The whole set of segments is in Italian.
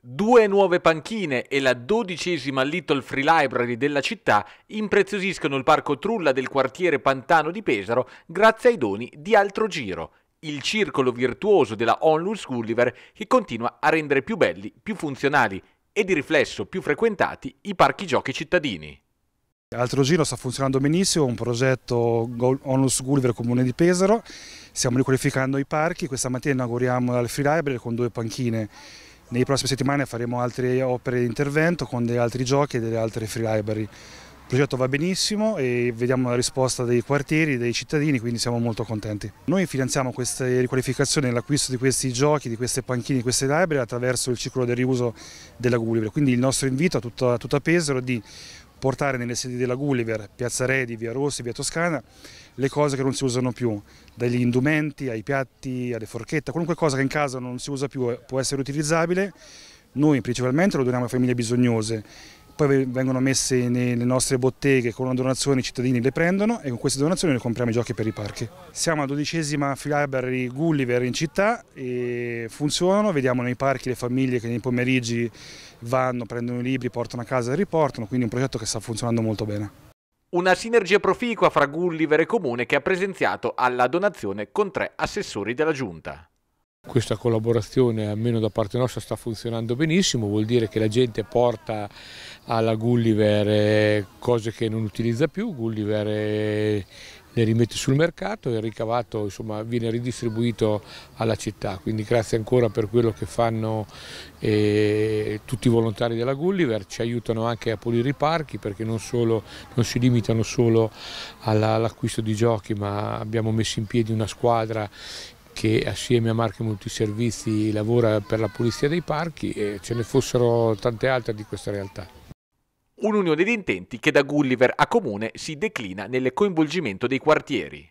Due nuove panchine e la dodicesima Little Free Library della città impreziosiscono il parco Trulla del quartiere Pantano di Pesaro grazie ai doni di Altro Giro, il circolo virtuoso della Onlus Gulliver che continua a rendere più belli, più funzionali e di riflesso più frequentati i parchi giochi cittadini. Altro Giro sta funzionando benissimo, un progetto Onlus Gulliver Comune di Pesaro, stiamo riqualificando i parchi, questa mattina inauguriamo la Free Library con due panchine nei prossime settimane faremo altre opere di intervento con degli altri giochi e delle altre free library. Il progetto va benissimo e vediamo la risposta dei quartieri, dei cittadini, quindi siamo molto contenti. Noi finanziamo queste riqualificazioni e l'acquisto di questi giochi, di queste panchine, di queste library attraverso il ciclo del riuso della Gulliver. Quindi il nostro invito a tutta, a tutta Pesaro è di portare nelle sedi della Gulliver, Piazza Redi, Via Rossi, Via Toscana, le cose che non si usano più, dagli indumenti ai piatti, alle forchette, qualunque cosa che in casa non si usa più eh, può essere utilizzabile, noi principalmente lo doniamo a famiglie bisognose, poi vengono messe nelle nostre botteghe con una donazione, i cittadini le prendono e con queste donazioni ne compriamo i giochi per i parchi. Siamo alla dodicesima Library Gulliver in città e funzionano, vediamo nei parchi le famiglie che nei pomeriggi vanno, prendono i libri, portano a casa e riportano, quindi è un progetto che sta funzionando molto bene. Una sinergia proficua fra Gulliver e Comune che ha presenziato alla donazione con tre assessori della Giunta. Questa collaborazione, almeno da parte nostra, sta funzionando benissimo, vuol dire che la gente porta alla Gulliver eh, cose che non utilizza più, Gulliver eh, le rimetti sul mercato e il ricavato insomma, viene ridistribuito alla città. Quindi grazie ancora per quello che fanno eh, tutti i volontari della Gulliver, ci aiutano anche a pulire i parchi perché non, solo, non si limitano solo all'acquisto di giochi ma abbiamo messo in piedi una squadra che assieme a Marche Multiservizi lavora per la pulizia dei parchi e ce ne fossero tante altre di questa realtà. Un'unione di intenti che da Gulliver a Comune si declina nel coinvolgimento dei quartieri.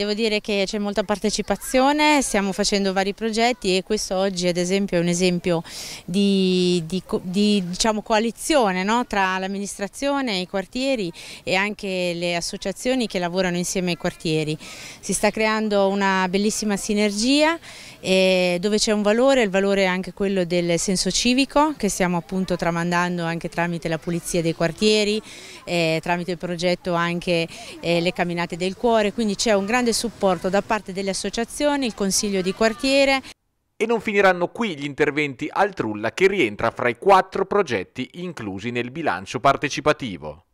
Devo dire che c'è molta partecipazione, stiamo facendo vari progetti e questo oggi ad esempio è un esempio di, di, di diciamo, coalizione no? tra l'amministrazione, i quartieri e anche le associazioni che lavorano insieme ai quartieri. Si sta creando una bellissima sinergia eh, dove c'è un valore, il valore è anche quello del senso civico che stiamo appunto tramandando anche tramite la pulizia dei quartieri, eh, tramite il progetto anche eh, le camminate del cuore, quindi c'è un grande grande supporto da parte delle associazioni, il consiglio di quartiere. E non finiranno qui gli interventi al Trulla che rientra fra i quattro progetti inclusi nel bilancio partecipativo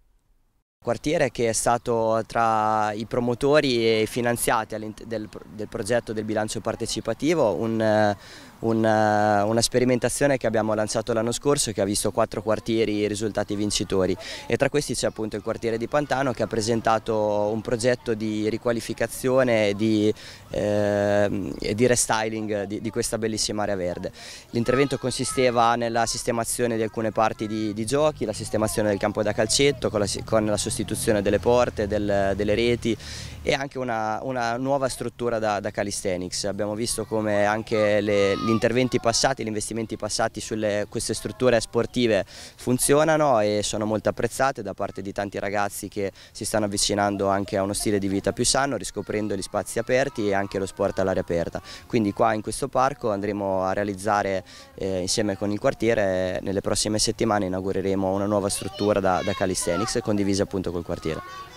quartiere che è stato tra i promotori e finanziati del, del, progetto del bilancio partecipativo un, una, eh, una, sperimentazione che abbiamo lanciato l'anno scorso che ha visto quattro quartieri risultati vincitori e tra questi c'è appunto il quartiere di Pantano che ha presentato un progetto di riqualificazione e di, eh, di restyling di, di, questa bellissima area verde. L'intervento consisteva nella sistemazione di alcune parti di, di, giochi, la sistemazione del campo da calcetto con la, con la sostituzione delle porte, del, delle reti e anche una, una nuova struttura da, da calisthenics. Abbiamo visto come anche le gli interventi passati, gli investimenti passati su queste strutture sportive funzionano e sono molto apprezzate da parte di tanti ragazzi che si stanno avvicinando anche a uno stile di vita più sano, riscoprendo gli spazi aperti e anche lo sport all'aria aperta. Quindi qua in questo parco andremo a realizzare eh, insieme con il quartiere, nelle prossime settimane inaugureremo una nuova struttura da, da calisthenics condivisa appunto col quartiere.